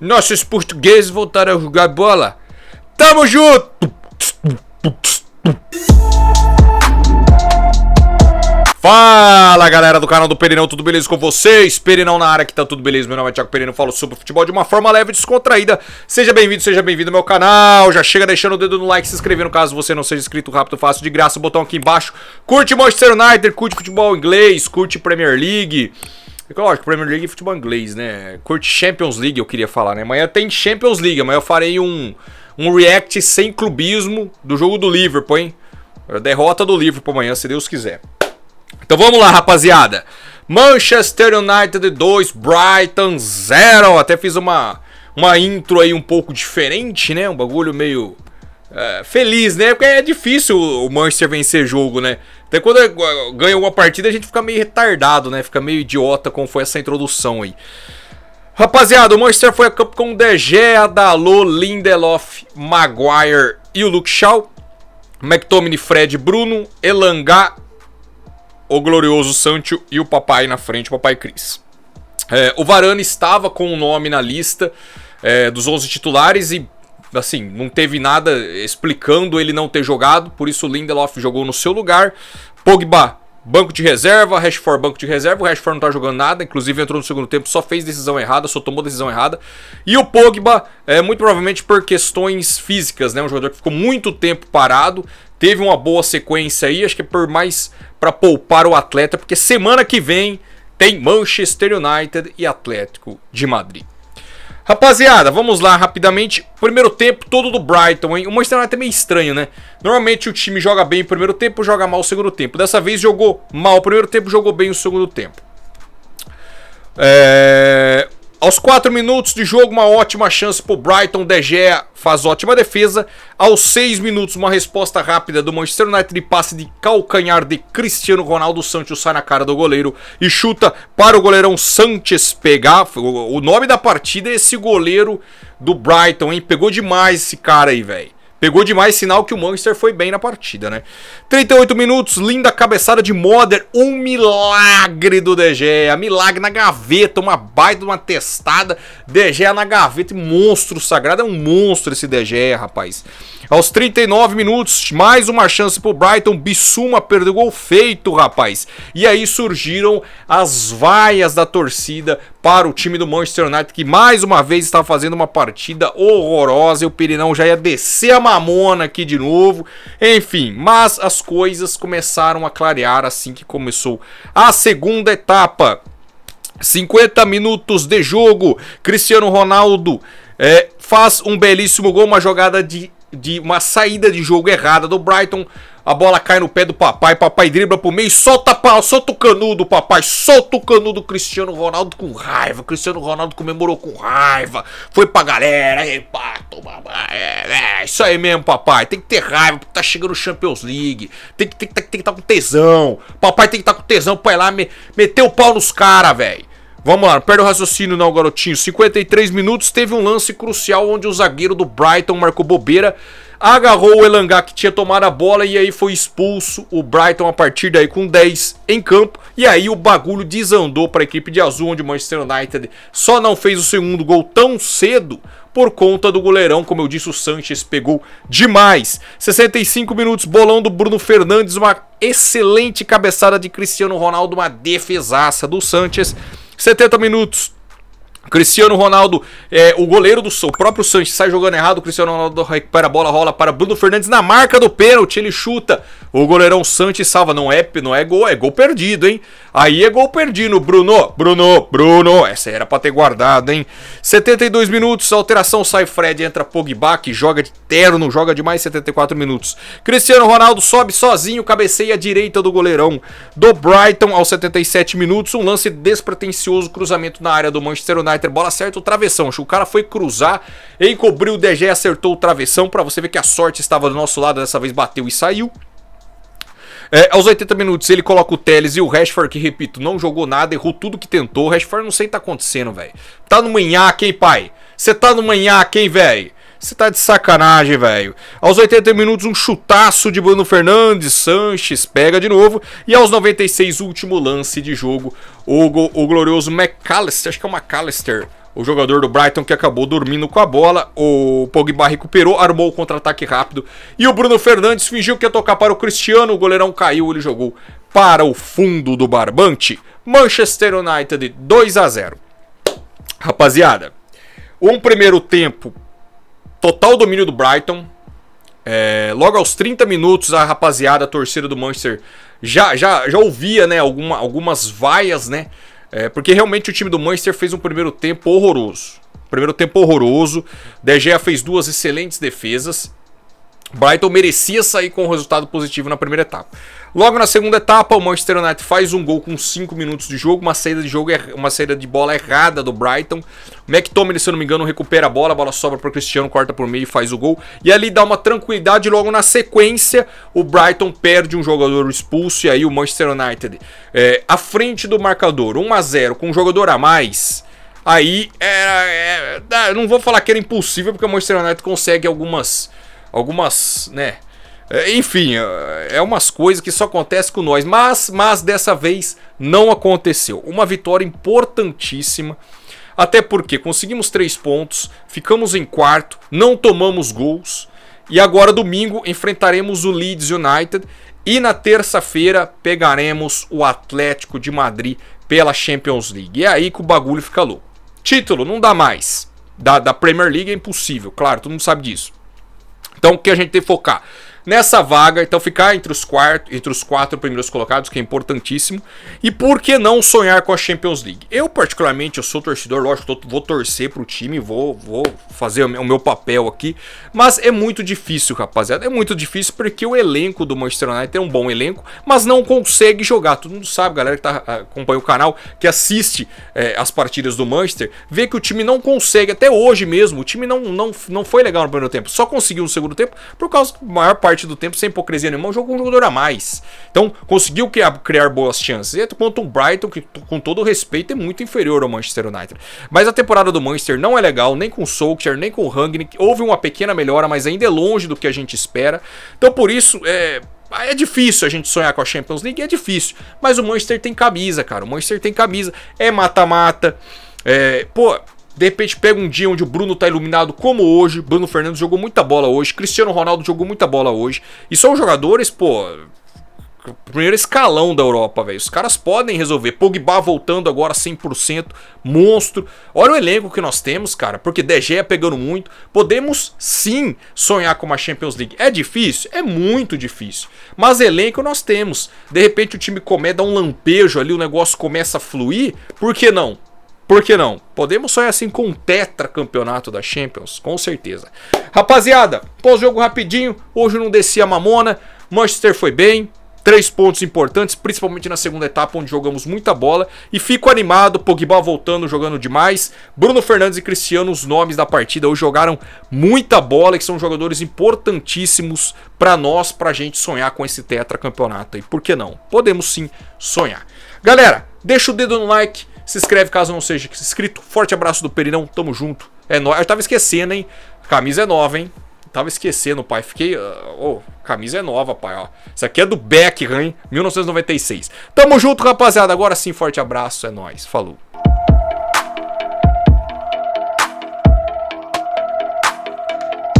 Nossos portugueses voltaram a jogar bola. Tamo junto! Fala galera do canal do Perinão, tudo beleza com vocês? Perinão na área que tá tudo beleza, meu nome é Thiago Perinão, falo sobre futebol de uma forma leve e descontraída. Seja bem-vindo, seja bem-vindo ao meu canal, já chega deixando o dedo no like, se inscrevendo caso você não seja inscrito rápido, fácil, de graça, o botão aqui embaixo. Curte Manchester United, curte futebol inglês, curte Premier League, é e lógico, Premier League e é futebol inglês, né? Curte Champions League, eu queria falar, né? Amanhã tem Champions League, amanhã eu farei um, um react sem clubismo do jogo do Liverpool, hein? A derrota do Liverpool amanhã, se Deus quiser. Então vamos lá, rapaziada. Manchester United 2, Brighton 0. Até fiz uma, uma intro aí um pouco diferente, né? Um bagulho meio é, feliz, né? Porque é difícil o Manchester vencer jogo, né? Até então, quando ganha uma partida a gente fica meio retardado, né? Fica meio idiota como foi essa introdução aí. Rapaziada, o Manchester foi a campo com o DG, Adalô, Lindelof, Maguire e o Luke Shaw. McTominay, Fred, Bruno, Elangá, o glorioso Sancho e o papai na frente, o papai Cris. É, o Varane estava com o um nome na lista é, dos 11 titulares e assim, não teve nada explicando ele não ter jogado, por isso o Lindelof jogou no seu lugar. Pogba, banco de reserva, Rashford banco de reserva, o Rashford não tá jogando nada, inclusive entrou no segundo tempo, só fez decisão errada, só tomou decisão errada. E o Pogba, é, muito provavelmente por questões físicas, né, um jogador que ficou muito tempo parado, teve uma boa sequência aí, acho que é por mais para poupar o atleta, porque semana que vem tem Manchester United e Atlético de Madrid. Rapaziada, vamos lá rapidamente. Primeiro tempo todo do Brighton, hein? O Manchester United é meio estranho, né? Normalmente o time joga bem o primeiro tempo, joga mal o segundo tempo. Dessa vez jogou mal o primeiro tempo, jogou bem o segundo tempo. É... Aos 4 minutos de jogo, uma ótima chance para Brighton. De Gea faz ótima defesa. Aos 6 minutos, uma resposta rápida do Manchester United de passe de calcanhar de Cristiano Ronaldo. Santos sai na cara do goleiro e chuta para o goleirão Santos pegar. O nome da partida é esse goleiro do Brighton, hein? Pegou demais esse cara aí, velho. Pegou demais, sinal que o monster foi bem na partida, né? 38 minutos, linda cabeçada de Modder, um milagre do De milagre na gaveta, uma baita, uma testada, De na gaveta, monstro sagrado, é um monstro esse De rapaz. Aos 39 minutos, mais uma chance pro Brighton. Bissuma perdeu gol feito, rapaz. E aí surgiram as vaias da torcida para o time do Manchester United, que mais uma vez está fazendo uma partida horrorosa. E o Pirinão já ia descer a mamona aqui de novo. Enfim, mas as coisas começaram a clarear assim que começou a segunda etapa. 50 minutos de jogo. Cristiano Ronaldo é, faz um belíssimo gol, uma jogada de de uma saída de jogo errada do Brighton. A bola cai no pé do papai, papai dribla pro meio, solta pau, solta o canudo, papai, solta o canudo Cristiano Ronaldo com raiva. Cristiano Ronaldo comemorou com raiva. Foi pra galera, reparto, é, é, isso aí mesmo, papai. Tem que ter raiva, porque tá chegando o Champions League. Tem que tem, tem, tem que estar tá com tesão. Papai tem que estar tá com tesão pra ir lá me, meter o pau nos caras, velho. Vamos lá, perde o raciocínio não, garotinho. 53 minutos, teve um lance crucial onde o zagueiro do Brighton marcou bobeira, agarrou o Elangá que tinha tomado a bola e aí foi expulso o Brighton a partir daí com 10 em campo. E aí o bagulho desandou para a equipe de azul, onde o Manchester United só não fez o segundo gol tão cedo por conta do goleirão, como eu disse, o Sanches pegou demais. 65 minutos, bolão do Bruno Fernandes, uma excelente cabeçada de Cristiano Ronaldo, uma defesaça do Sanches. 70 minutos, Cristiano Ronaldo, é, o goleiro do Sol, o próprio Sanches sai jogando errado, o Cristiano Ronaldo recupera a bola, rola para Bruno Fernandes na marca do pênalti, ele chuta. O goleirão Sanches salva, não é, não é gol, é gol perdido, hein? Aí é gol perdido, Bruno, Bruno, Bruno, essa era para ter guardado, hein? 72 minutos, alteração sai Fred, entra Pogba, que joga de terno, joga demais 74 minutos. Cristiano Ronaldo sobe sozinho, cabeceia à direita do goleirão do Brighton aos 77 minutos, um lance despretensioso, cruzamento na área do Manchester United Snyder, bola certa, o travessão. O cara foi cruzar, encobriu o DG, acertou o travessão. Pra você ver que a sorte estava do nosso lado, dessa vez bateu e saiu. É, aos 80 minutos ele coloca o Teles e o Rashford, que repito, não jogou nada, errou tudo que tentou. O Rashford não sei o que tá acontecendo, velho. Tá no manhã quem pai? Você tá no manhã quem velho? Você tá de sacanagem, velho. Aos 80 minutos, um chutaço de Bruno Fernandes. Sanches pega de novo. E aos 96, último lance de jogo. O, o glorioso McAllister, acho que é o McAllister, o jogador do Brighton que acabou dormindo com a bola. O Pogba recuperou, armou o contra-ataque rápido. E o Bruno Fernandes fingiu que ia tocar para o Cristiano. O goleirão caiu, ele jogou para o fundo do barbante. Manchester United 2 a 0. Rapaziada, um primeiro tempo Total domínio do Brighton. É, logo aos 30 minutos, a rapaziada, a torcida do Manchester, já, já, já ouvia né, alguma, algumas vaias, né? É, porque realmente o time do Manchester fez um primeiro tempo horroroso. Primeiro tempo horroroso. De Gea fez duas excelentes defesas. Brighton merecia sair com um resultado positivo na primeira etapa. Logo na segunda etapa, o Manchester United faz um gol com 5 minutos de jogo, uma saída de jogo, uma saída de bola errada do Brighton. O McTominay, se eu não me engano, recupera a bola, a bola sobra para o Cristiano, corta por meio e faz o gol. E ali dá uma tranquilidade, logo na sequência, o Brighton perde um jogador expulso e aí o Manchester United é, à frente do marcador, 1 a 0 com um jogador a mais. Aí, é, é, não vou falar que era impossível, porque o Manchester United consegue algumas algumas, né? É, enfim, é, é umas coisas que só acontece com nós, mas, mas dessa vez não aconteceu. Uma vitória importantíssima, até porque conseguimos três pontos, ficamos em quarto, não tomamos gols. E agora domingo enfrentaremos o Leeds United e na terça-feira pegaremos o Atlético de Madrid pela Champions League. E é aí que o bagulho fica louco. Título não dá mais. Da, da Premier League é impossível, claro, todo mundo sabe disso. Então o que a gente tem que focar? nessa vaga. Então ficar entre os, quatro entre os quatro primeiros colocados, que é importantíssimo. E por que não sonhar com a Champions League? Eu, particularmente, eu sou torcedor, lógico, tô, vou torcer pro time, vou, vou fazer o meu papel aqui. Mas é muito difícil, rapaziada. É muito difícil porque o elenco do Manchester United é um bom elenco, mas não consegue jogar. Todo mundo sabe, galera que tá, ah, acompanha o canal, que assiste é, as partidas do Manchester, vê que o time não consegue, até hoje mesmo, o time não, não, não foi legal no primeiro tempo. Só conseguiu no segundo tempo por causa que a maior parte parte do tempo sem hipocrisia nenhuma, é um jogo com um jogador a mais. Então, conseguiu criar, criar boas chances. E quanto um Brighton, que com todo respeito é muito inferior ao Manchester United. Mas a temporada do Manchester não é legal, nem com o Solskjaer, nem com o Rangnick. Houve uma pequena melhora, mas ainda é longe do que a gente espera. Então, por isso, é, é difícil a gente sonhar com a Champions League, é difícil. Mas o Manchester tem camisa, cara. O Manchester tem camisa. É mata-mata. É, pô, de repente pega um dia onde o Bruno tá iluminado como hoje, Bruno Fernandes jogou muita bola hoje, Cristiano Ronaldo jogou muita bola hoje. E são jogadores, pô, primeiro escalão da Europa, velho. Os caras podem resolver. Pogba voltando agora 100%, monstro. Olha o elenco que nós temos, cara, porque De Gea pegando muito. Podemos sim sonhar com uma Champions League. É difícil? É muito difícil. Mas elenco nós temos. De repente o time começa, dá um lampejo ali, o negócio começa a fluir. Por que não? Por que não? Podemos sonhar assim com um tetracampeonato da Champions, com certeza. Rapaziada, pós-jogo rapidinho, hoje não desci a mamona, Manchester foi bem, três pontos importantes, principalmente na segunda etapa, onde jogamos muita bola. E fico animado, Pogba voltando, jogando demais. Bruno Fernandes e Cristiano, os nomes da partida, hoje jogaram muita bola, que são jogadores importantíssimos para nós, para a gente sonhar com esse tetracampeonato. E por que não? Podemos sim sonhar. Galera, deixa o dedo no like se inscreve caso não seja inscrito. Forte abraço do Perinão, tamo junto. É nóis. Eu tava esquecendo, hein? camisa é nova, hein? Tava esquecendo, pai. Fiquei. Ah, ô, oh, camisa é nova, pai. Ó. Isso aqui é do Beck, hein? 1996. Tamo junto, rapaziada. Agora sim, forte abraço. É nóis. Falou.